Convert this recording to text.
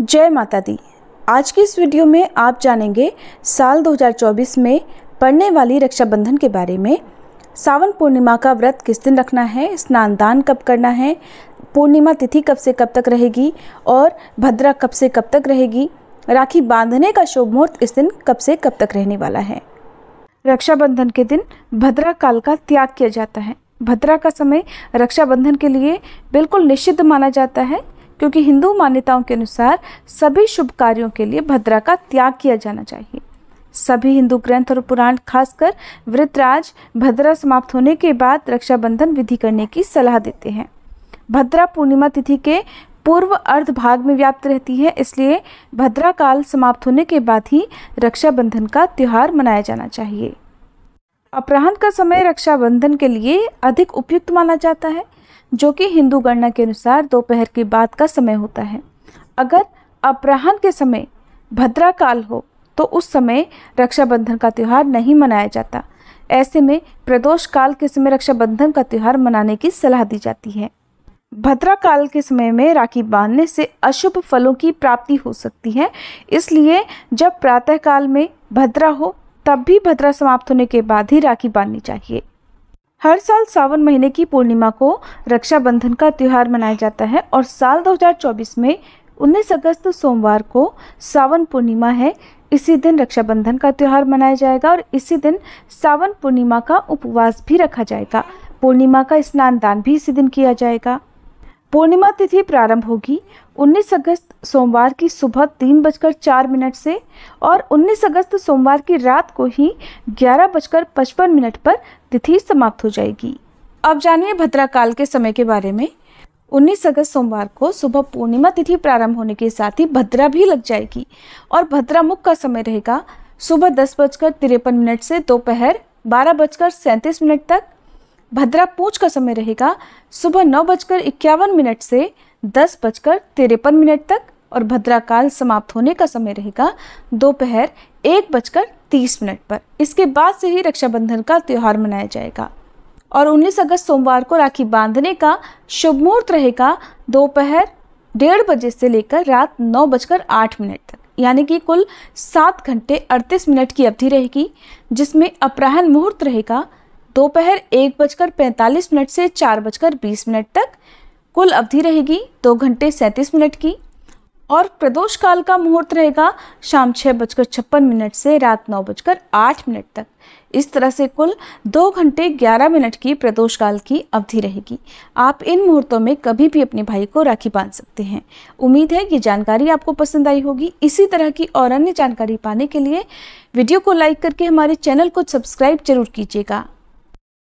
जय माता दी आज की इस वीडियो में आप जानेंगे साल 2024 में पड़ने वाली रक्षाबंधन के बारे में सावन पूर्णिमा का व्रत किस दिन रखना है स्नान दान कब करना है पूर्णिमा तिथि कब से कब तक रहेगी और भद्रा कब से कब तक रहेगी राखी बांधने का शुभ मुहूर्त इस दिन कब से कब तक रहने वाला है रक्षाबंधन के दिन भद्रा काल का त्याग किया जाता है भद्रा का समय रक्षाबंधन के लिए बिल्कुल निषिद्ध माना जाता है क्योंकि हिंदू मान्यताओं के अनुसार सभी शुभ कार्यों के लिए भद्रा का त्याग किया जाना चाहिए सभी हिंदू ग्रंथ और पुराण खासकर वृतराज भद्रा समाप्त होने के बाद रक्षाबंधन विधि करने की सलाह देते हैं भद्रा पूर्णिमा तिथि के पूर्व अर्ध भाग में व्याप्त रहती है इसलिए भद्रा काल समाप्त होने के बाद ही रक्षाबंधन का त्यौहार मनाया जाना चाहिए अपराह्न का समय रक्षाबंधन के लिए अधिक उपयुक्त माना जाता है जो कि हिंदू गणना के अनुसार दोपहर की बाद का समय होता है अगर अपराह्न के समय भद्रा काल हो तो उस समय रक्षाबंधन का त्यौहार नहीं मनाया जाता ऐसे में प्रदोष काल के समय रक्षाबंधन का त्यौहार मनाने की सलाह दी जाती है भद्रा काल के समय में राखी बांधने से अशुभ फलों की प्राप्ति हो सकती है इसलिए जब प्रातः काल में भद्रा हो तब भी भद्रा समाप्त होने के बाद ही राखी बांधनी चाहिए हर साल सावन महीने की पूर्णिमा को रक्षाबंधन का त्यौहार मनाया जाता है और साल 2024 में 19 अगस्त सोमवार को सावन पूर्णिमा है इसी दिन रक्षाबंधन का त्यौहार मनाया जाएगा और इसी दिन सावन पूर्णिमा का उपवास भी रखा जाएगा पूर्णिमा का स्नान दान भी इसी दिन किया जाएगा पूर्णिमा तिथि प्रारंभ होगी 19 अगस्त सोमवार की सुबह तीन बजकर चार मिनट से और 19 अगस्त सोमवार की रात को ही ग्यारह बजकर पचपन मिनट पर तिथि समाप्त हो जाएगी अब जानिए भद्राकाल के समय के बारे में 19 अगस्त सोमवार को सुबह पूर्णिमा तिथि प्रारंभ होने के साथ ही भद्रा भी लग जाएगी और भद्रा मुख का समय रहेगा सुबह दस बजकर तिरपन मिनट से दोपहर बारह बजकर सैंतीस मिनट तक भद्रा पूछ का समय रहेगा सुबह नौ बजकर इक्यावन मिनट से दस बजकर तिरपन मिनट तक और भद्राकाल समाप्त होने का समय रहेगा दोपहर एक बजकर तीस मिनट पर इसके बाद से ही रक्षाबंधन का त्यौहार मनाया जाएगा और 19 अगस्त सोमवार को राखी बांधने का शुभ मुहूर्त रहेगा दोपहर डेढ़ बजे से लेकर रात नौ बजकर आठ मिनट तक यानी कि कुल सात घंटे अड़तीस मिनट की अवधि रहेगी जिसमें अपराहन मुहूर्त रहेगा दोपहर एक बजकर पैंतालीस मिनट से चार बजकर बीस मिनट तक कुल अवधि रहेगी दो घंटे सैंतीस मिनट की और प्रदोष काल का मुहूर्त रहेगा शाम छः बजकर छप्पन मिनट से रात नौ बजकर आठ मिनट तक इस तरह से कुल दो घंटे ग्यारह मिनट की प्रदोष काल की अवधि रहेगी आप इन मुहूर्तों में कभी भी अपने भाई को राखी बांध सकते हैं उम्मीद है कि जानकारी आपको पसंद आई होगी इसी तरह की और अन्य जानकारी पाने के लिए वीडियो को लाइक करके हमारे चैनल को सब्सक्राइब जरूर कीजिएगा